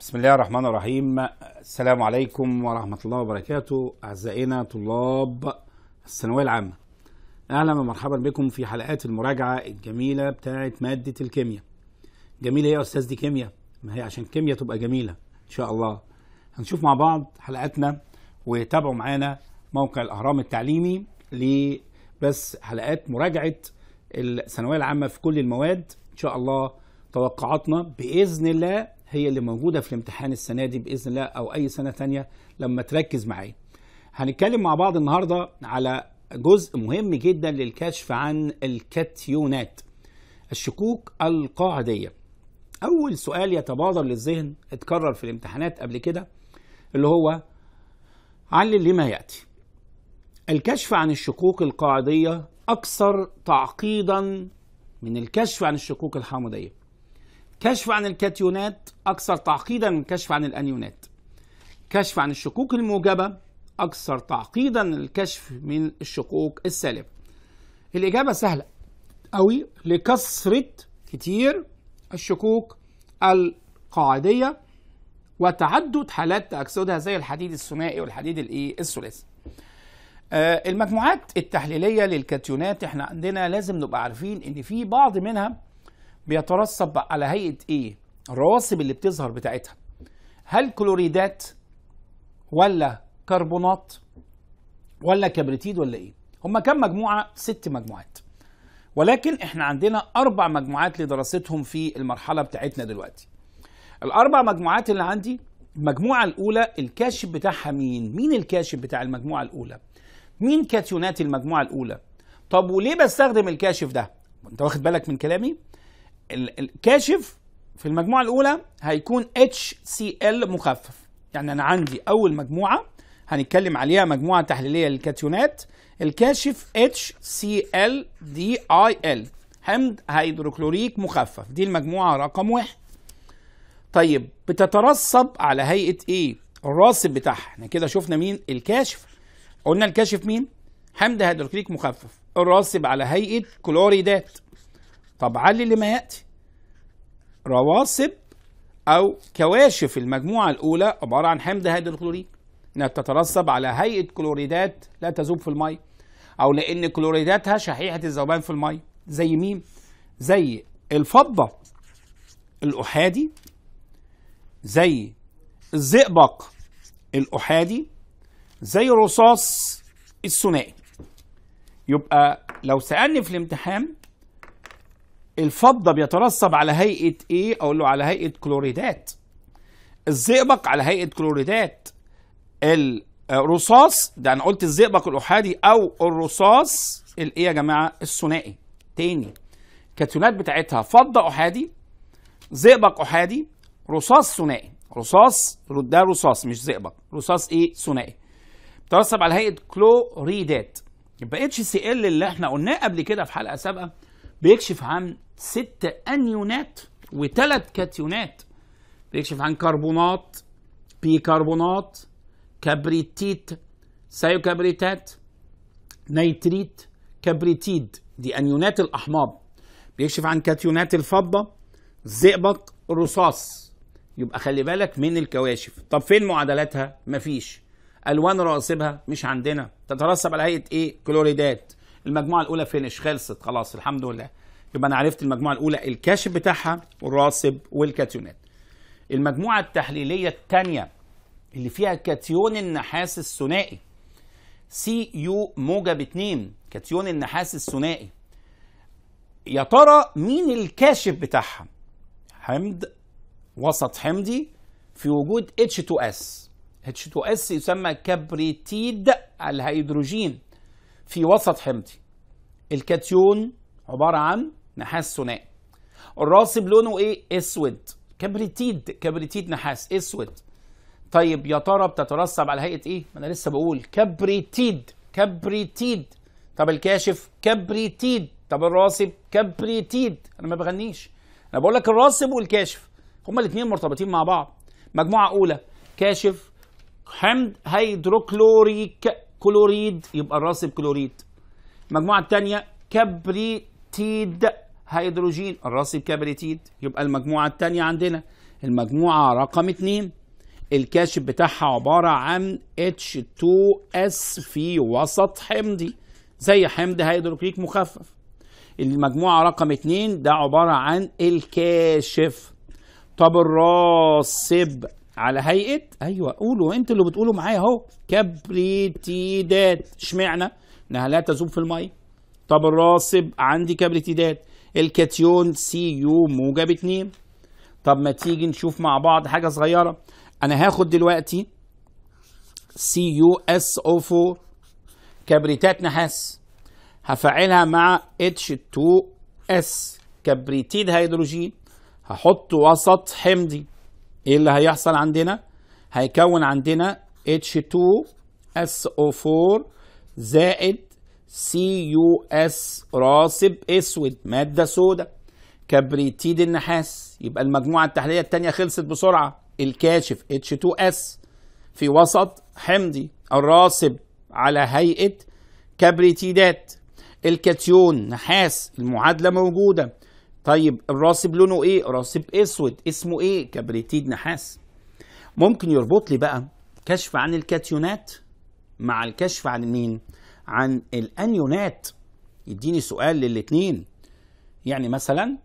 بسم الله الرحمن الرحيم السلام عليكم ورحمة الله وبركاته أعزائنا طلاب الثانوية العامة أهلا ومرحبا بكم في حلقات المراجعة الجميلة بتاعة مادة الكيمياء جميلة إيه يا أستاذ دي كيمياء؟ ما هي عشان كيمياء تبقى جميلة إن شاء الله هنشوف مع بعض حلقاتنا وتابعوا معانا موقع الأهرام التعليمي لبس حلقات مراجعة الثانوية العامة في كل المواد إن شاء الله توقعاتنا بإذن الله هي اللي موجودة في الامتحان السنة دي بإذن الله أو أي سنة تانية لما تركز معايا هنتكلم مع بعض النهاردة على جزء مهم جدا للكشف عن الكاتيونات الشكوك القاعدية أول سؤال يتبادر للذهن اتكرر في الامتحانات قبل كده اللي هو علل لما يأتي الكشف عن الشكوك القاعدية أكثر تعقيدا من الكشف عن الشكوك الحامضية كشف عن الكاتيونات أكثر تعقيدا من كشف عن الأنيونات كشف عن الشقوق الموجبة أكثر تعقيدا من الكشف من الشقوق السالبة الإجابة سهلة قوي لكثرة كتير الشقوق القاعدية وتعدد حالات تأكسدها زي الحديد الثنائي والحديد الإيه الثلاثي آه، المجموعات التحليلية للكاتيونات احنا عندنا لازم نبقى عارفين ان في بعض منها بيترسب على هيئه ايه الرواسب اللي بتظهر بتاعتها هل كلوريدات ولا كربونات ولا كبريتيد ولا ايه هما كام مجموعه ست مجموعات ولكن احنا عندنا اربع مجموعات لدراستهم في المرحله بتاعتنا دلوقتي الاربع مجموعات اللي عندي المجموعه الاولى الكاشف بتاعها مين مين الكاشف بتاع المجموعه الاولى مين كاتيونات المجموعه الاولى طب وليه بستخدم الكاشف ده انت واخد بالك من كلامي الكاشف في المجموعه الاولى هيكون HCl مخفف يعني انا عندي اول مجموعه هنتكلم عليها مجموعه تحليليه للكاتيونات الكاشف HCl DIL حمض هيدروكلوريك مخفف دي المجموعه رقم واحد طيب بتترسب على هيئه ايه الراسب بتاعها احنا كده شفنا مين الكاشف قلنا الكاشف مين حمض هيدروكلوريك مخفف الراسب على هيئه كلوريدات طب علي لما ياتي رواسب او كواشف المجموعه الاولى عباره عن حمض هيدروكلوريك انها بتترسب على هيئه كلوريدات لا تذوب في الميه او لان كلوريداتها شحيحه الذوبان في الميه زي مين زي الفضه الاحادي زي الزئبق الاحادي زي الرصاص الثنائي يبقى لو سالني في الامتحان الفضة بيترسب على هيئة ايه اقول له على هيئة كلوريدات الزئبق على هيئة كلوريدات الرصاص ده انا قلت الزئبق الاحادي او الرصاص الايه يا جماعة الثنائي تاني كاتيونات بتاعتها فضة احادي زئبق احادي رصاص ثنائي رصاص ده رصاص مش زئبق رصاص ايه ثنائي بترسب على هيئة كلوريدات يبقى اتش سي ال اللي احنا قلناه قبل كده في حلقة سابقة بيكشف عن ست انيونات وثلاث كاتيونات بيكشف عن كربونات بيكربونات كبريتيت سايوكبريتات نيتريت كبريتيد دي انيونات الاحماض بيكشف عن كاتيونات الفضه زئبق رصاص يبقى خلي بالك من الكواشف طب فين معادلاتها مفيش الوان راسبها مش عندنا تترسب على هيئه ايه كلوريدات المجموعه الاولى فينش خلصت خلاص الحمد لله يبقى انا عرفت المجموعه الاولى الكاشف بتاعها والراسب والكاتيونات المجموعه التحليليه الثانيه اللي فيها كاتيون النحاس الثنائي سي يو موجب 2 كاتيون النحاس الثنائي يا ترى مين الكاشف بتاعها حمض وسط حمضي في وجود H2S H2S يسمى كبريتيد الهيدروجين في وسط حمضي الكاتيون عبارة عن نحاس ثنائي الراسب لونه ايه اسود كبريتيد كبريتيد نحاس اسود طيب يا ترى بتترسب على هيئه ايه ما انا لسه بقول كبريتيد كبريتيد طب الكاشف كبريتيد طب الراسب كبريتيد انا ما بغنيش انا بقول لك الراسب والكاشف هما الاثنين مرتبطين مع بعض مجموعه اولى كاشف حمض هيدروكلوريك كلوريد يبقى الراس كلوريد المجموعه الثانيه كبريتيد هيدروجين الراس كبريتيد يبقى المجموعه الثانيه عندنا المجموعه رقم 2 الكاشف بتاعها عباره عن H2S في وسط حمضي زي حمض هيدروكليك مخفف المجموعه رقم 2 ده عباره عن الكاشف طب الراسب على هيئه ايوه قولوا انت اللي بتقولوا معايا اهو كبريتيدات اشمعنى انها لا تذوب في الميه طب الراسب عندي كبريتيدات الكاتيون سي يو موجب 2 طب ما تيجي نشوف مع بعض حاجه صغيره انا هاخد دلوقتي سي يو اس او 4 كبريتات نحاس هفعلها مع اتش 2 اس كبريتيد هيدروجين هحطه وسط حمضي ايه اللي هيحصل عندنا هيكون عندنا H2SO4 زائد CUS راسب اسود ماده سوداء كبريتيد النحاس يبقى المجموعه التحليليه الثانيه خلصت بسرعه الكاشف H2S في وسط حمضي الراسب على هيئه كبريتيدات الكاتيون نحاس المعادله موجوده طيب الراسب لونه ايه راسب اسود اسمه ايه كبريتيد نحاس ممكن يربط لي بقى كشف عن الكاتيونات مع الكشف عن مين عن الانيونات يديني سؤال للاثنين يعني مثلا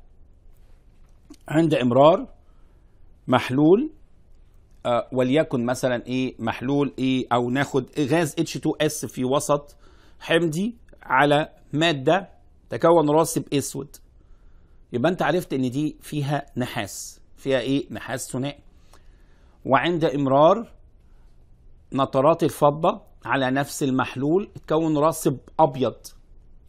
عند امرار محلول آه وليكن مثلا ايه محلول ايه او ناخد غاز H2S في وسط حمضي على ماده تكون راسب اسود يبقى انت عرفت ان دي فيها نحاس فيها ايه نحاس ثنائي وعند امرار نطرات الفضه على نفس المحلول اتكون راسب ابيض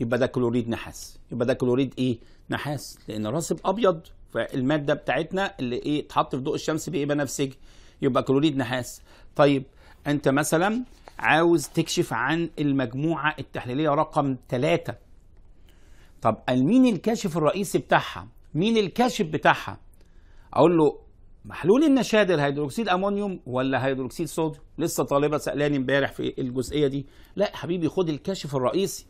يبقى ده كلوريد نحاس يبقى ده كلوريد ايه نحاس لان راسب ابيض فالماده بتاعتنا اللي ايه اتحط في ضوء الشمس بايه بنفسجي يبقى كلوريد نحاس طيب انت مثلا عاوز تكشف عن المجموعه التحليليه رقم 3 طب مين الكاشف الرئيسي بتاعها مين الكاشف بتاعها اقول له محلول النشاد الهيدروكسيد امونيوم ولا هيدروكسيد صوديوم لسه طالبه سالاني امبارح في الجزئيه دي لا حبيبي خد الكاشف الرئيسي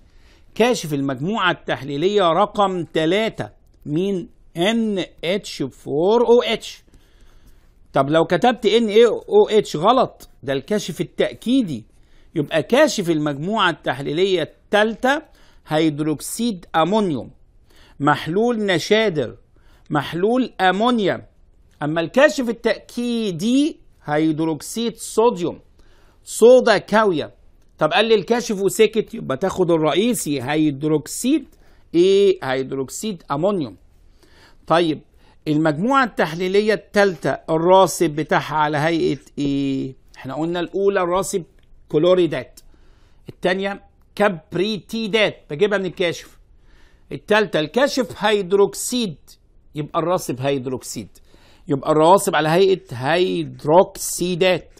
كاشف المجموعه التحليليه رقم ثلاثه مين NH4OH طب لو كتبت NaOH غلط ده الكاشف التأكيدي يبقى كاشف المجموعة التحليلية الثالثة هيدروكسيد امونيوم محلول نشادر محلول امونيا اما الكاشف التاكيدي هيدروكسيد صوديوم صودا كاويه طب قال لي الكاشف وسكت يبقى تاخد الرئيسي هيدروكسيد ايه هيدروكسيد امونيوم طيب المجموعه التحليليه الثالثه الراسب بتاعها على هيئه ايه احنا قلنا الاولى الراسب كلوريدات الثانيه كبريتيدات بجيبها من الكاشف التالتة الكاشف هيدروكسيد يبقى الراسب هيدروكسيد يبقى الرواسب على هيئة هيدروكسيدات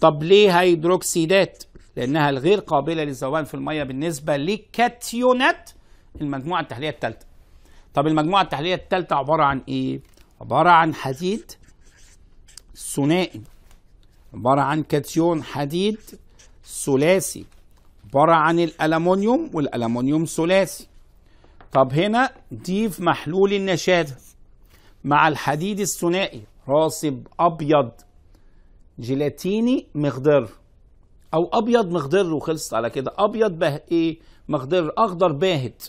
طب ليه هيدروكسيدات؟ لأنها الغير قابلة للذوبان في المية بالنسبة لكاتيونات المجموعة التحليلية الثالثة طب المجموعة التحليلية الثالثة عبارة عن إيه؟ عبارة عن حديد ثنائي عبارة عن كاتيون حديد ثلاثي عبارة عن الألمونيوم والألمونيوم ثلاثي طب هنا دي في محلول النشادة مع الحديد الثنائي راسب أبيض جيلاتيني مخضر أو أبيض مخضر وخلصت على كده أبيض به إيه مخضر أخضر باهت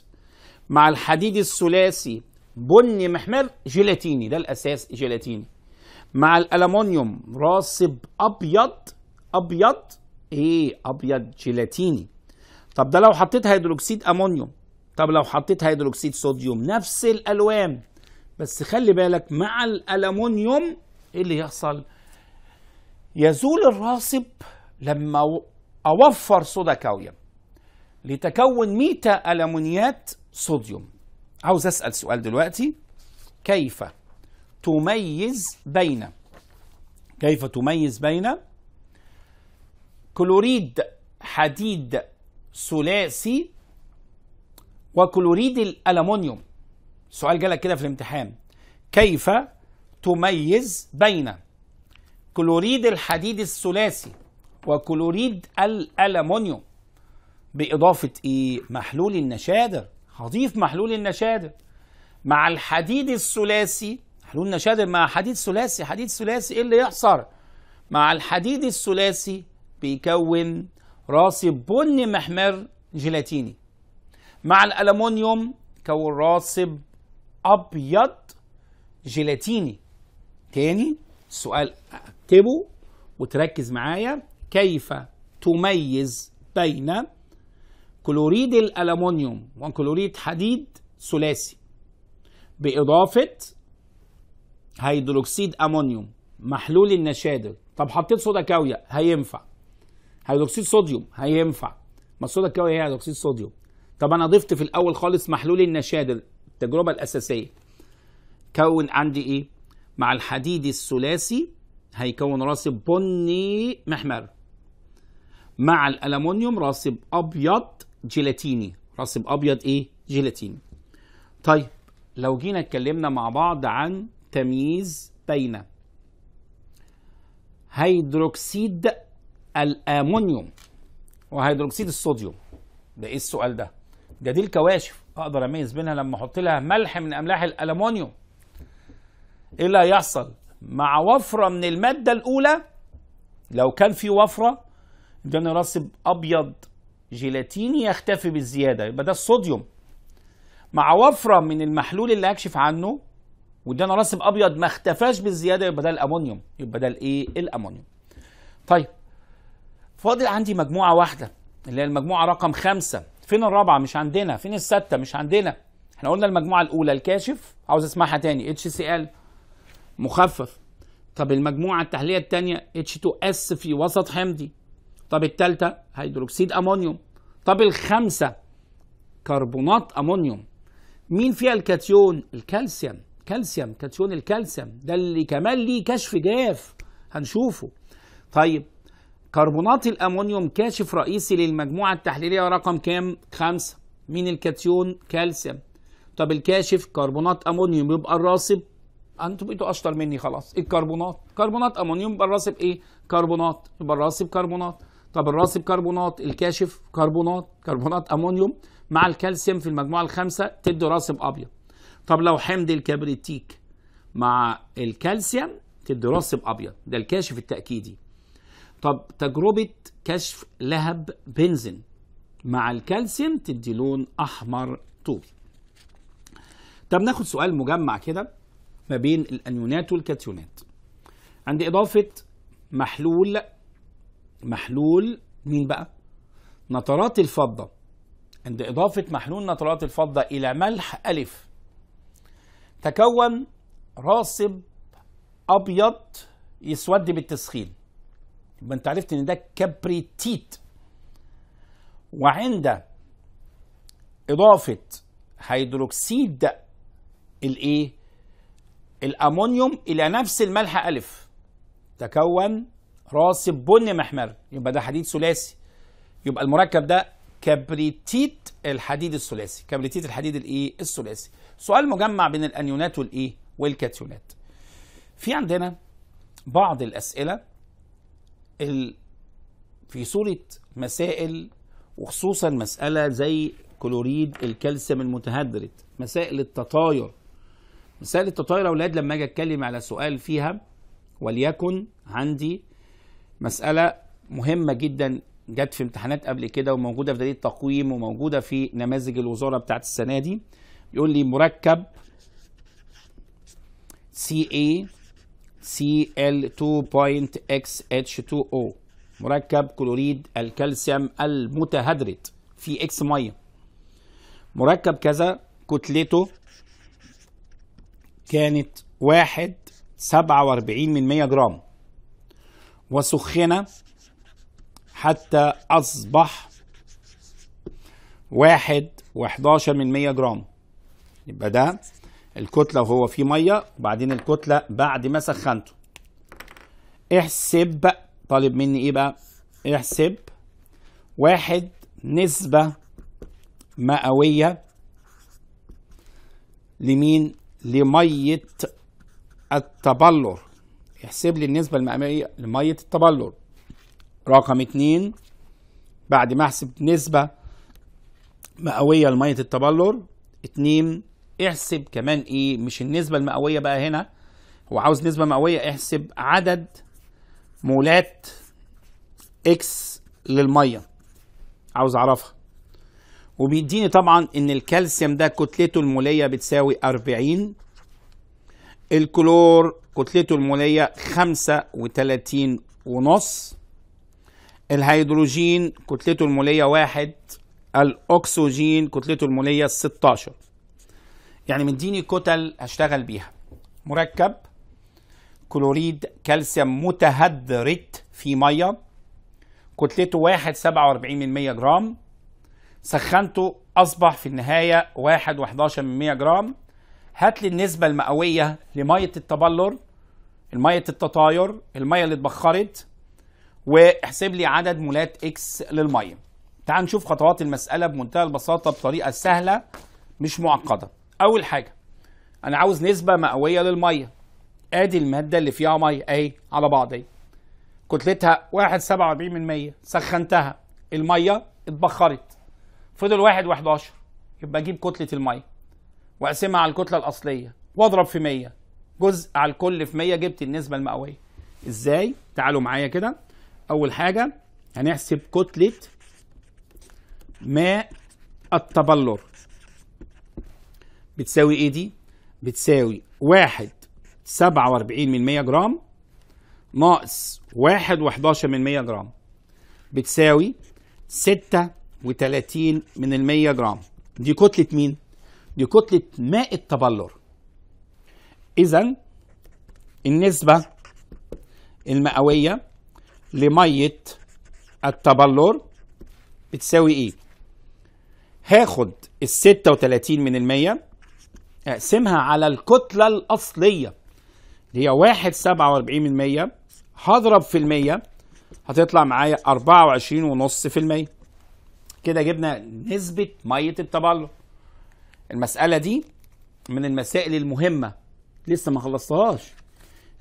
مع الحديد الثلاثي بني محمر جيلاتيني ده الأساس جيلاتيني مع الألمونيوم راسب أبيض أبيض ايه ابيض جيلاتيني طب ده لو حطيت هيدروكسيد امونيوم طب لو حطيت هيدروكسيد صوديوم نفس الالوان بس خلي بالك مع الالومنيوم ايه اللي يحصل يزول الراسب لما اوفر صودا كاوية لتكون ميتا الومنيات صوديوم عاوز اسال سؤال دلوقتي كيف تميز بين كيف تميز بين كلوريد حديد ثلاثي وكلوريد الألمونيوم سؤال جالك كده في الامتحان كيف تميز بين كلوريد الحديد الثلاثي وكلوريد الألمونيوم بإضافة إيه؟ محلول النشادر هضيف محلول النشادر مع الحديد الثلاثي محلول النشادر مع حديد ثلاثي حديد ثلاثي إيه اللي يحصل؟ مع الحديد الثلاثي بيكون راسي بني محمر جيلاتيني مع الألمونيوم كون راسب أبيض جيلاتيني تاني سؤال اكتبه وتركز معايا كيف تميز بين كلوريد الألمونيوم وكلوريد حديد ثلاثي بإضافة هيدروكسيد أمونيوم محلول النشادر طب حطيت صودا كاوية هينفع هيدروكسيد صوديوم هينفع ما الصودا هي هيدروكسيد صوديوم طب انا ضفت في الاول خالص محلول النشادر التجربه الاساسيه كون عندي ايه مع الحديد الثلاثي هيكون راسب بني محمر مع الالومنيوم راسب ابيض جيلاتيني راسب ابيض ايه جيلاتيني طيب لو جينا اتكلمنا مع بعض عن تمييز بين هيدروكسيد الامونيوم وهيدروكسيد الصوديوم ده ايه السؤال ده ده دي الكواشف اقدر اميز بينها لما احط لها ملح من املاح الالومنيوم ايه اللي هيحصل مع وفره من الماده الاولى لو كان في وفره ده نرسب ابيض جيلاتيني يختفي بالزياده يبقى ده الصوديوم مع وفره من المحلول اللي هكشف عنه وده نرسب ابيض ما اختفاش بالزياده يبقى ده الامونيوم يبقى ده الايه الامونيوم طيب فاضل عندي مجموعه واحده اللي هي المجموعه رقم خمسة فين الرابعه مش عندنا فين الستة مش عندنا احنا قلنا المجموعه الاولى الكاشف عاوز اسمعها تاني اتش سي ال مخفف طب المجموعه التحليه التانية اتش 2 اس في وسط حمضي طب التالتة هيدروكسيد امونيوم طب الخمسة كربونات امونيوم مين فيها الكاتيون الكالسيوم كالسيوم كاتيون الكالسيوم ده اللي كمان ليه كشف جاف هنشوفه طيب كربونات الامونيوم كاشف رئيسي للمجموعه التحليليه رقم كام؟ خمسة مين الكاتيون؟ كالسيوم طب الكاشف كربونات امونيوم يبقى الراسب انتوا بقيتوا اشطر مني خلاص الكربونات كربونات امونيوم يبقى الراسب ايه؟ كربونات يبقى الراسب كربونات طب الراسب كربونات الكاشف كربونات كربونات امونيوم مع الكالسيوم في المجموعه الخامسه تدي راسب ابيض طب لو حمض الكبريتيك مع الكالسيوم تدي راسب ابيض ده الكاشف التاكيدي طب تجربة كشف لهب بنزين مع الكالسيوم تدي لون أحمر طوبي طب ناخد سؤال مجمع كده ما بين الأنيونات والكاتيونات عند إضافة محلول محلول مين بقى؟ نترات الفضة عند إضافة محلول نترات الفضة إلى ملح ألف تكون راسب أبيض يسود بالتسخين يبقى انت عرفت ان ده كبريتيت وعند اضافه هيدروكسيد الايه الامونيوم الى نفس الملح الف تكون راسب بني محمر يبقى ده حديد ثلاثي يبقى المركب ده كبريتيت الحديد الثلاثي كبريتيت الحديد الايه الثلاثي سؤال مجمع بين الانيونات والايه والكاتيونات في عندنا بعض الاسئله ال في صورة مسائل وخصوصا مسألة زي كلوريد الكالسيوم المتهدرت مسائل التطاير مسائل التطاير أولاد لما أجي أتكلم على سؤال فيها وليكن عندي مسألة مهمة جدا جت في امتحانات قبل كده وموجودة في دليل التقويم وموجودة في نماذج الوزارة بتاعت السنة دي بيقول لي مركب سي اي Cl2.XH2O مركب كلوريد الكالسيوم المتهدرت في اكس ميه مركب كذا كتلته كانت واحد سبعة واربعين من مية جرام وسخنة حتى أصبح واحد وحداشر من مية جرام يبقى ده الكتله وهو في ميه وبعدين الكتله بعد ما سخنته احسب طالب مني ايه بقى احسب واحد نسبه مئويه لمين لميه التبلر احسب لي النسبه المئويه لميه التبلر رقم اتنين بعد ما احسب نسبه مئويه لميه التبلر اتنين احسب كمان ايه مش النسبه المئويه بقى هنا هو عاوز نسبه مئويه احسب عدد مولات اكس للميه عاوز اعرفها وبيديني طبعا ان الكالسيوم ده كتلته الموليه بتساوي 40 الكلور كتلته الموليه 35 ونص الهيدروجين كتلته الموليه واحد الاكسجين كتلته الموليه 16 يعني مديني كتل هشتغل بيها مركب كلوريد كالسيوم متهدرت في ميه كتلته واحد سبعة واربعين من مية جرام سخنته أصبح في النهاية واحد وحداشر من مية جرام هات لي النسبة المئوية لمية التبلر المية التطاير المية اللي اتبخرت واحسب لي عدد مولات اكس للمية تعال نشوف خطوات المسألة بمنتهى البساطة بطريقة سهلة مش معقدة اول حاجه انا عاوز نسبه مئويه للميه ادي الماده اللي فيها ميه اهي على بعض اهي كتلتها 1.47 سخنتها الميه اتبخرت فضل 1.11 يبقى اجيب كتله الميه واقسمها على الكتله الاصليه واضرب في 100 جزء على الكل في 100 جبت النسبه المئويه ازاي تعالوا معايا كده اول حاجه هنحسب كتله ماء التبلور بتساوي ايه دي بتساوي واحد سبعة واربعين من مية جرام ناقص واحد وحداشر من مية جرام بتساوي ستة وتلاتين من المية جرام دي كتلة مين؟ دي كتلة ماء التبلر إذا النسبة المئوية لمية التبلر بتساوي إيه؟ هاخد الستة وتلاتين من المية اقسمها على الكتلة الأصلية اللي هي واحد سبعة وأربعين من مية هضرب في المية هتطلع معايا أربعة وعشرين ونص في المية كده جبنا نسبة مية التبلد المسألة دي من المسائل المهمة لسه ما خلصتهاش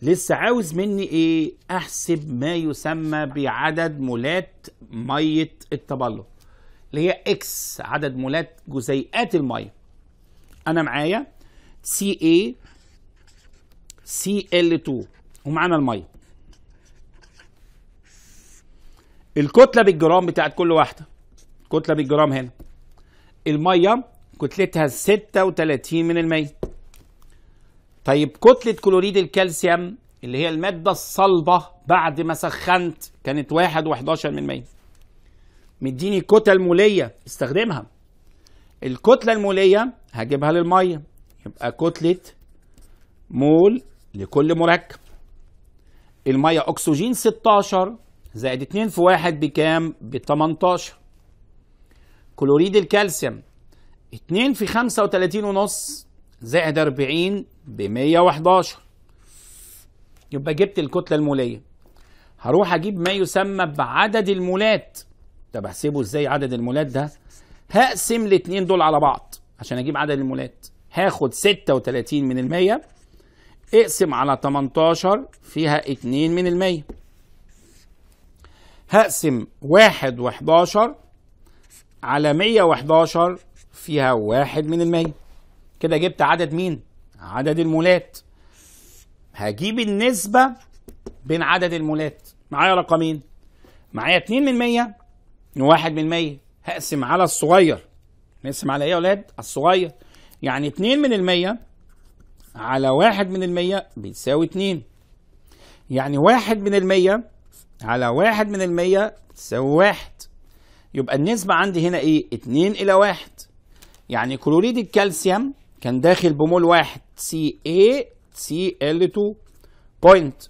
لسه عاوز مني ايه احسب ما يسمى بعدد مولات ميه التبلد اللي هي اكس عدد مولات جزيئات الميه انا معايا CA CL2 ومعانا الميه الكتله بالجرام بتاعت كل واحده كتله بالجرام هنا الميه كتلتها 36 من المية طيب كتلة كلوريد الكالسيوم اللي هي المادة الصلبة بعد ما سخنت كانت واحد 11 من المية مديني كتل مولية استخدمها الكتلة المولية هجيبها للمية يبقى كتلة مول لكل مركب المية أكسجين 16 زائد 2 في 1 بكام؟ ب 18 كلوريد الكالسيوم 2 في 35 ونص زائد 40 ب 111 يبقى جبت الكتلة المولية هروح أجيب ما يسمى بعدد المولات طب هسيبه ازاي عدد المولات ده؟ هقسم الاتنين دول على بعض عشان أجيب عدد المولات هاخد 36 من المية اقسم على 18 فيها 2 من المية هقسم واحد وحداشر على 111 فيها 1 من المية كده جبت عدد مين؟ عدد المولات هجيب النسبة بين عدد المولات معايا رقمين معايا 2 من 100 و1 من 100 هقسم على الصغير نقسم على ايه يا اولاد؟ الصغير يعني 2 من المية على 1 من المية بتساوي 2 يعني 1 من المية على 1 من المية بتساوي 1 يبقى النسبة عندي هنا ايه 2 إلى 1 يعني كلوريد الكالسيوم كان داخل بمول واحد CA CL2 بوينت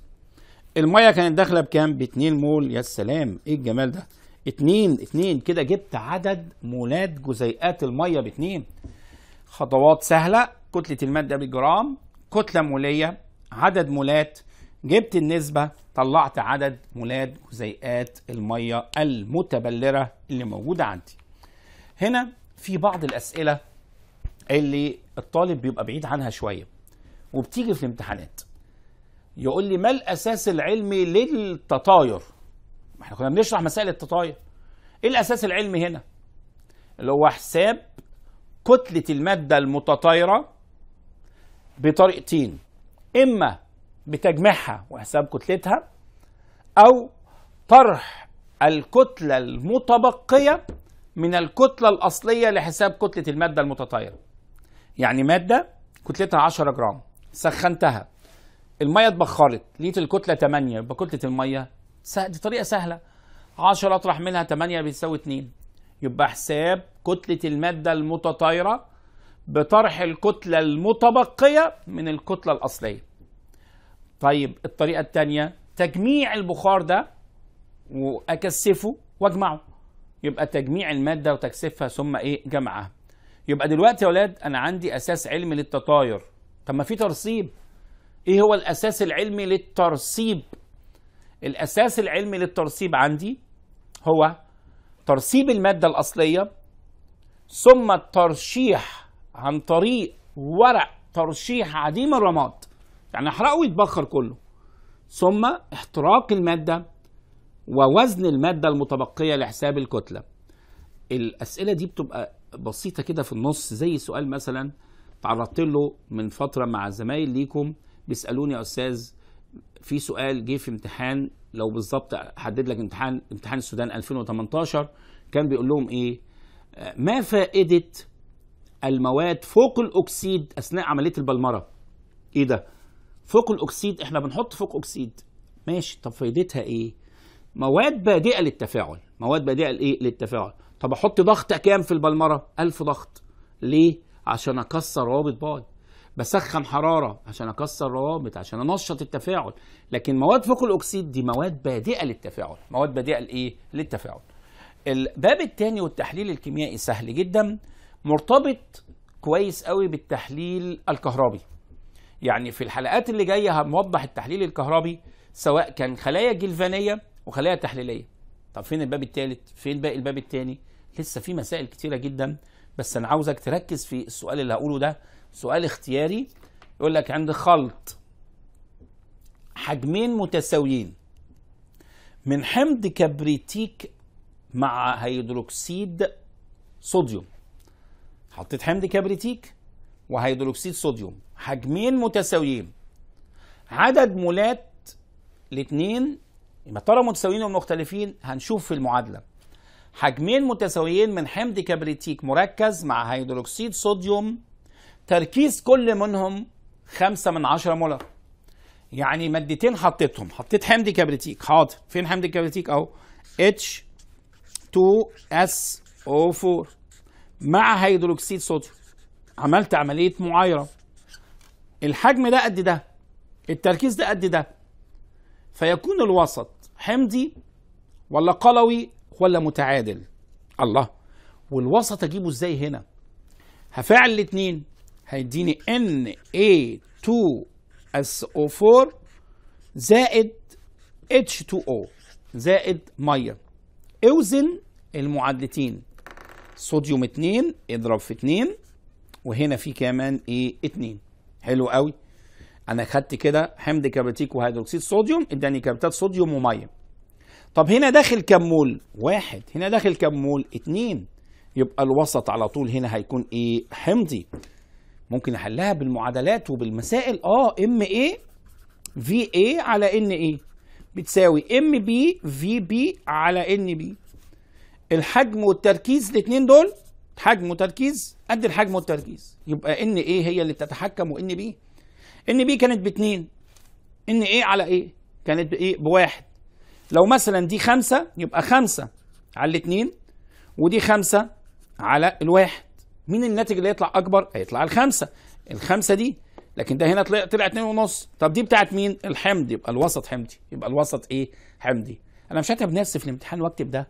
الميه كانت داخله بكام؟ ب 2 مول يا سلام ايه الجمال ده؟ 2 2 كده جبت عدد مولات جزيئات الميه ب 2 خطوات سهله كتله الماده بالجرام كتله موليه عدد مولات جبت النسبه طلعت عدد مولات جزيئات الميه المتبلره اللي موجوده عندي هنا في بعض الاسئله اللي الطالب بيبقى بعيد عنها شويه وبتيجي في الامتحانات يقول لي ما الاساس العلمي للتطاير احنا كنا بنشرح مسائل التطاير ايه الاساس العلمي هنا اللي هو حساب كتلة المادة المتطايرة بطريقتين إما بتجميعها وحساب كتلتها أو طرح الكتلة المتبقية من الكتلة الأصلية لحساب كتلة المادة المتطايرة يعني مادة كتلتها 10 جرام سخنتها المية اتبخرت لقيت الكتلة 8 يبقى كتلة المية دي طريقة سهلة 10 اطرح منها 8 بيساوي 2 يبقى حساب كتلة المادة المتطايرة بطرح الكتلة المتبقية من الكتلة الأصلية طيب الطريقة الثانية تجميع البخار ده وأكثفه وأجمعه يبقى تجميع المادة وتكثيفها ثم إيه جمعها يبقى دلوقتي يا ولاد أنا عندي أساس علمي للتطاير طب ما في ترصيب إيه هو الأساس العلمي للترصيب الأساس العلمي للترصيب عندي هو ترسيب المادة الأصلية ثم الترشيح عن طريق ورق ترشيح عديم الرماد يعني احرقه ويتبخر كله ثم احتراق المادة ووزن المادة المتبقية لحساب الكتلة الأسئلة دي بتبقى بسيطة كده في النص زي سؤال مثلا تعرضت له من فترة مع زمايل ليكم بيسألوني يا أستاذ في سؤال جه في امتحان لو بالظبط حدد لك امتحان امتحان السودان 2018 كان بيقول لهم ايه آه، ما فائده المواد فوق الاكسيد اثناء عمليه البلمره ايه ده فوق الاكسيد احنا بنحط فوق اكسيد ماشي طب فائدتها ايه مواد بادئه للتفاعل مواد بادئه لايه للتفاعل طب احط ضغط كام في البلمره 1000 ضغط ليه عشان اكسر رابط باي بسخن حراره عشان اكسر روابط عشان انشط التفاعل لكن مواد فوق الاكسيد دي مواد بادئه للتفاعل مواد بادئه لايه للتفاعل الباب الثاني والتحليل الكيميائي سهل جدا مرتبط كويس قوي بالتحليل الكهربي يعني في الحلقات اللي جايه هنوضح التحليل الكهربي سواء كان خلايا جلفانيه وخلايا تحليليه طب فين الباب الثالث فين باقي الباب الثاني لسه في مسائل كتيره جدا بس انا عاوزك تركز في السؤال اللي هقوله ده سؤال اختياري يقول لك عند خلط حجمين متساويين من حمض كبريتيك مع هيدروكسيد صوديوم حطيت حمض كبريتيك وهيدروكسيد صوديوم حجمين متساويين عدد مولات الاثنين يبقى ترى متساويين ومختلفين هنشوف في المعادله حجمين متساويين من حمض كبريتيك مركز مع هيدروكسيد صوديوم تركيز كل منهم خمسة من عشرة مولر يعني مادتين حطيتهم حطيت حمض كبريتيك حاضر فين حمض كبريتيك اهو اتش 2SO4 مع هيدروكسيد صوديوم عملت عملية معايرة الحجم ده قد ده التركيز ده قد ده فيكون الوسط حمضي ولا قلوي ولا متعادل الله والوسط اجيبه ازاي هنا هفعل الاتنين هيديني Na2SO4 زائد H2O زائد ميه اوزن المعادلتين صوديوم 2 اضرب في 2 وهنا في كمان ايه 2 حلو قوي انا خدت كده حمض كبريتيك وهيدروكسيد صوديوم اداني كبريتات صوديوم وميه طب هنا داخل كم مول واحد هنا داخل كم مول اتنين يبقى الوسط على طول هنا هيكون ايه حمضي ممكن احلها بالمعادلات وبالمسائل اه ام اي في اي على ان اي بتساوي ام بي في بي على ان بي الحجم والتركيز الاثنين دول حجم وتركيز قد الحجم والتركيز يبقى ان اي هي اللي بتتحكم وان بي ان بي كانت باتنين ان اي على ايه كانت بايه بواحد لو مثلا دي خمسة يبقى خمسة على الاثنين ودي خمسة على الواحد مين الناتج اللي يطلع اكبر هيطلع الخمسه الخمسه دي لكن ده هنا طلع طلع 2 ونص طب دي بتاعت مين الحمض يبقى الوسط حمضي، يبقى الوسط ايه حمضي. انا مش هكتب نفسي في الامتحان واكتب ده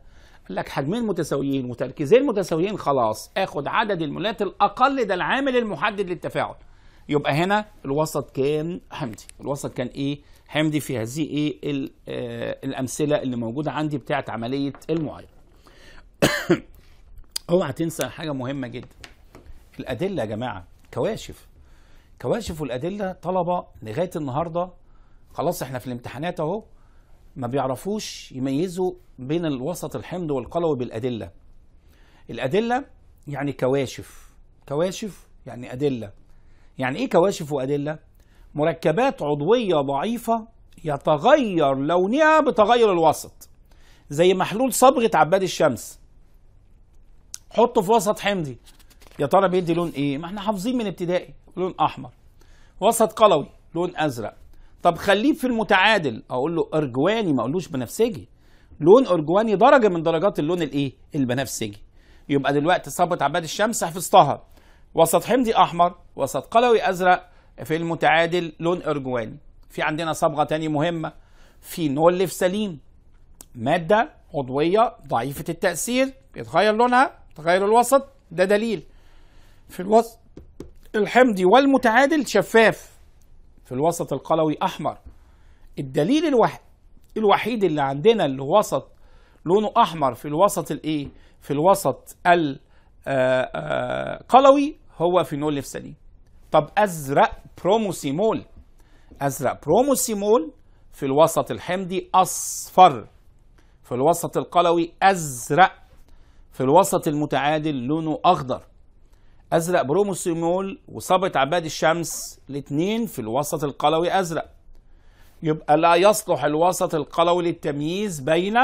قال لك حجمين متساويين وتركيزين متساويين خلاص اخد عدد المولات الاقل ده العامل المحدد للتفاعل يبقى هنا الوسط كان حمضي، الوسط كان ايه حمضي في هذه ايه آه الامثله اللي موجوده عندي بتاعت عمليه المعايره اوعى تنسى حاجه مهمه جدا الأدلة يا جماعة كواشف كواشف والأدلة طلبة لغاية النهاردة خلاص احنا في الامتحانات اهو ما بيعرفوش يميزوا بين الوسط الحمض والقلوي بالأدلة الأدلة يعني كواشف كواشف يعني أدلة يعني إيه كواشف وأدلة؟ مركبات عضوية ضعيفة يتغير لونها بتغير الوسط زي محلول صبغة عباد الشمس حطه في وسط حمضي يا ترى بيدي لون ايه ما احنا حافظين من ابتدائي لون احمر وسط قلوي لون ازرق طب خليه في المتعادل اقول له ارجواني ما اقولوش بنفسجي لون ارجواني درجه من درجات اللون الايه البنفسجي يبقى دلوقتي صبت عباد الشمس حفظتها وسط حمضي احمر وسط قلوي ازرق في المتعادل لون ارجواني في عندنا صبغه ثانيه مهمه في فينول سليم ماده عضويه ضعيفه التاثير بيتغير لونها تغير الوسط ده دليل في الوسط الحمضي والمتعادل شفاف في الوسط القلوي احمر الدليل الوح... الوحيد اللي عندنا اللي وسط لونه احمر في الوسط الايه في الوسط القلوي آه، آه، هو فينول سليم طب ازرق بروموسيمول ازرق بروموسيمول في الوسط الحمضي اصفر في الوسط القلوي ازرق في الوسط المتعادل لونه اخضر ازرق بروموسيمول وصبغه عباد الشمس الاثنين في الوسط القلوي ازرق يبقى لا يصلح الوسط القلوي للتمييز بين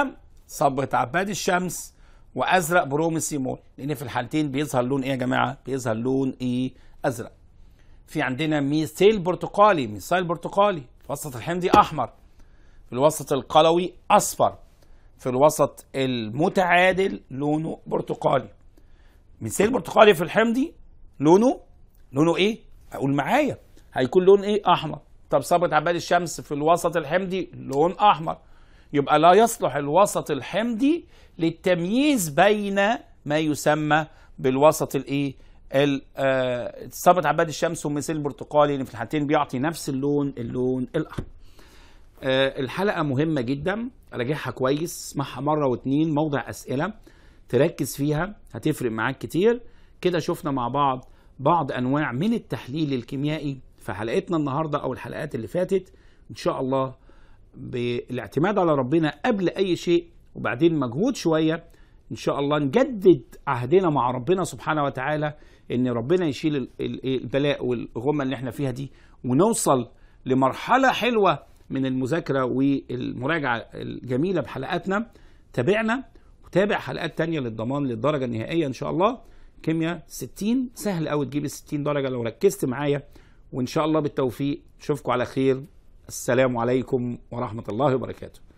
صبغه عباد الشمس وازرق بروموسيمول لان في الحالتين بيظهر لون ايه يا جماعه بيظهر لون ايه ازرق في عندنا ميثيل برتقالي ميثيل برتقالي الوسط الحمضي احمر في الوسط القلوي اصفر في الوسط المتعادل لونه برتقالي ميثيل برتقالي في الحمضي لونه لونه ايه اقول معايا هيكون لون ايه احمر طب ثابت عباد الشمس في الوسط الحمضي لون احمر يبقى لا يصلح الوسط الحمضي للتمييز بين ما يسمى بالوسط الايه آه، ثابت عباد الشمس والمثال البرتقالي اللي في الحالتين بيعطي نفس اللون اللون الاحمر آه، الحلقه مهمه جدا راجعها كويس اسمعها مره واتنين موضع اسئله تركز فيها هتفرق معاك كتير كده شفنا مع بعض بعض انواع من التحليل الكيميائي في حلقتنا النهارده او الحلقات اللي فاتت ان شاء الله بالاعتماد على ربنا قبل اي شيء وبعدين مجهود شويه ان شاء الله نجدد عهدنا مع ربنا سبحانه وتعالى ان ربنا يشيل البلاء والغمه اللي احنا فيها دي ونوصل لمرحله حلوه من المذاكره والمراجعه الجميله بحلقاتنا تابعنا وتابع حلقات تانية للضمان للدرجه النهائيه ان شاء الله كيمياء 60 سهل قوي تجيب ال 60 درجه لو ركزت معايا وان شاء الله بالتوفيق اشوفكم على خير السلام عليكم ورحمه الله وبركاته